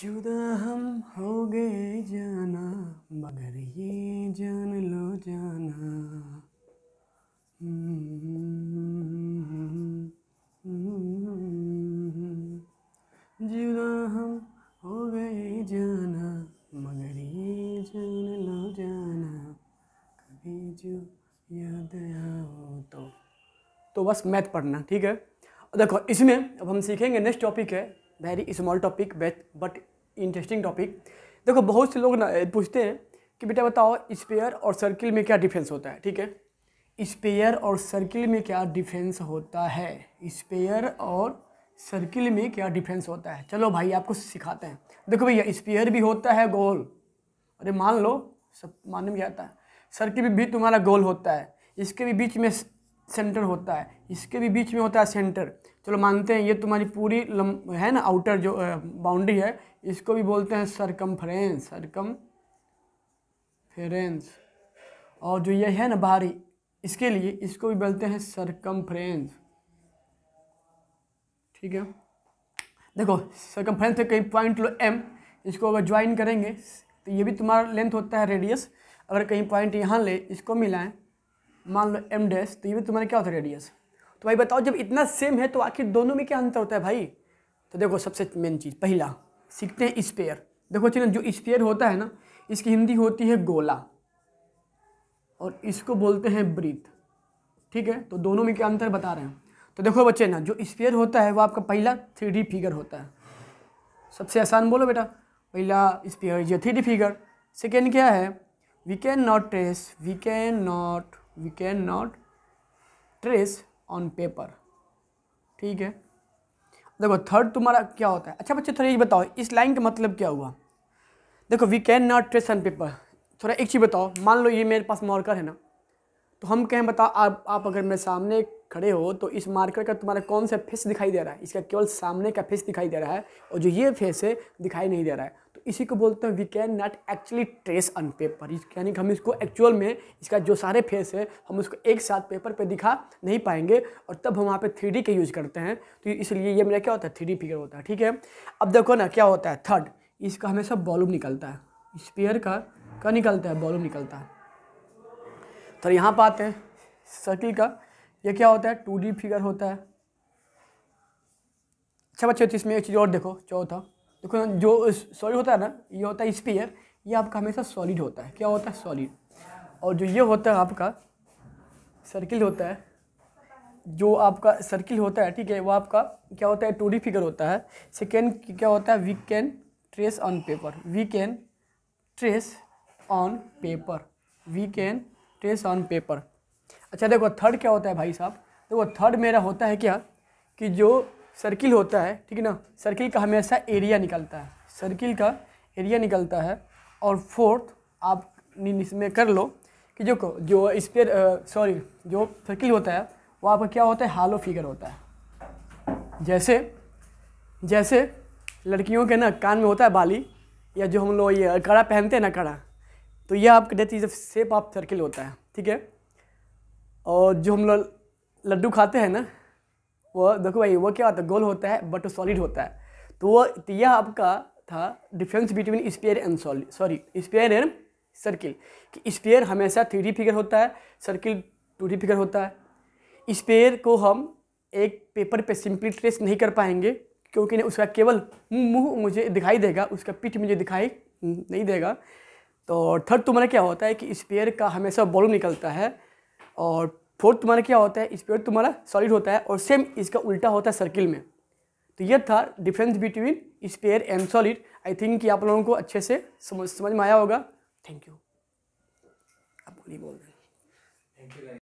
जुदा हम हो गए जाना मगर ये जान लो जाना जुदा हम हो गए जाना मगर ये जान लो जाना कभी जो याद आओ तो तो बस मैथ पढ़ना ठीक है देखो इसमें अब हम सीखेंगे नेक्स्ट टॉपिक है very small topic but but interesting topic देखो बहुत से लोग ना पूछते हैं कि बेटा बताओ स्पेयर और सर्किल में क्या डिफरेंस होता है ठीक है स्पेयर और सर्किल में क्या डिफरेंस होता है स्पेयर और सर्किल में क्या डिफरेंस होता है चलो भाई आपको सिखाते हैं देखो भैया स्पेयर भी होता है गोल अरे मान लो सब मानने में जाता है सर्किल में भी तुम्हारा गोल होता है इसके भी बीच में सेंटर होता है इसके भी बीच में होता है सेंटर चलो मानते हैं ये तुम्हारी पूरी लम, है ना आउटर जो बाउंड्री है इसको भी बोलते हैं सरकम फ्रेंस सरकम फ्रेंस और जो ये है ना बाहरी इसके लिए इसको भी बोलते हैं सरकम फ्रेंस ठीक है देखो सरकम फ्रेंस है कहीं पॉइंट लो एम इसको अगर ज्वाइन करेंगे तो ये भी तुम्हारा लेंथ होता है रेडियस अगर कहीं पॉइंट यहाँ ले इसको मिलाएं मान लो एम डैश तो ये भी तुम्हारा क्या होता है रेडियस तो भाई बताओ जब इतना सेम है तो आखिर दोनों में क्या अंतर होता है भाई तो देखो सबसे मेन चीज़ पहला सीखते हैं स्पेयर देखो चलो जो स्पेयर होता है ना इसकी हिंदी होती है गोला और इसको बोलते हैं ब्रीथ ठीक है तो दोनों में क्या अंतर बता रहे हैं तो देखो बच्चे ना जो स्पेयर होता है वो आपका पहला थ्री फिगर होता है सबसे आसान बोलो बेटा पहला स्पेयर या थ्री फिगर सेकेंड क्या है we can not trace we can not we can not trace on paper ठीक है देखो थर्ड तुम्हारा क्या होता है अच्छा बच्चे थोड़ा ये बताओ इस लाइन का मतलब क्या हुआ देखो we can not trace on paper थोड़ा एक चीज़ बताओ मान लो ये मेरे पास मार्कर है ना तो हम कहें बताओ आप आप अगर मेरे सामने खड़े हो तो इस मार्कर का तुम्हारा कौन सा फेस दिखाई दे रहा है इसका केवल सामने का फेस दिखाई दे रहा है और जो ये फेस है दिखाई नहीं दे रहा है इसी को बोलते हैं we can not actually trace on paper यानी कि हम इसको एक्चुअल में इसका जो सारे फेस है हम उसको एक साथ पेपर पे दिखा नहीं पाएंगे और तब हम वहाँ पे थ्री के यूज़ करते हैं तो इसलिए ये मेरा क्या होता है थ्री फिगर होता है ठीक है अब देखो ना क्या होता है थर्ड इसका हमेशा बॉलूम निकलता है स्पेयर का क्या निकलता है बॉलूम निकलता है तो यहाँ पर आते हैं सर्किल का यह क्या होता है टू फिगर होता है अच्छा बच्चे तो इसमें एक चीज़ और देखो चौथा देखो तो जो सॉलिड होता है ना ये होता है स्पीयर ये आपका हमेशा सॉलिड होता है क्या होता है सॉलिड और जो ये होता है आपका सर्किल होता है जो आपका सर्किल होता है ठीक है वो आपका क्या होता है टू डी फिगर होता है सेकेंड क्या होता है we can trace on paper we can trace on paper we can trace on paper अच्छा देखो थर्ड क्या होता है भाई साहब देखो थर्ड मेरा होता है क्या कि जो सर्किल होता है ठीक है ना सर्किल का हमेशा एरिया निकलता है सर्किल का एरिया निकलता है और फोर्थ आप इसमें कर लो कि जो जो स्पेयर सॉरी जो सर्किल होता है वो आपका क्या होता है हालो फिगर होता है जैसे जैसे लड़कियों के ना कान में होता है बाली या जो हम लोग ये कड़ा पहनते हैं ना कड़ा तो यह आपका that is shape of circle होता है ठीक है और जो हम लोग लड्डू खाते हैं ना वो देखो भाई वो क्या होता है गोल होता है बट वो सॉलिड होता है तो वो तो यह आपका था difference between sphere and solid sorry sphere and circle कि स्पेयर हमेशा थ्री फिगर होता है सर्किल टू फिगर होता है स्पेयर को हम एक पेपर पे सिंपली ट्रेस नहीं कर पाएंगे क्योंकि उसका केवल मुंह मुझे दिखाई देगा उसका पीठ मुझे दिखाई नहीं देगा तो थर्ड तुम्हारा क्या होता है कि स्पेयर का हमेशा बॉलूम निकलता है और फोर्थ तुम्हारा क्या होता है स्पेयर तुम्हारा सॉलिड होता है और सेम इसका उल्टा होता है सर्किल में तो यह था difference between sphere and solid I think कि आप लोगों को अच्छे से समझ समझ में आया होगा थैंक यू आपको नहीं बोल रहे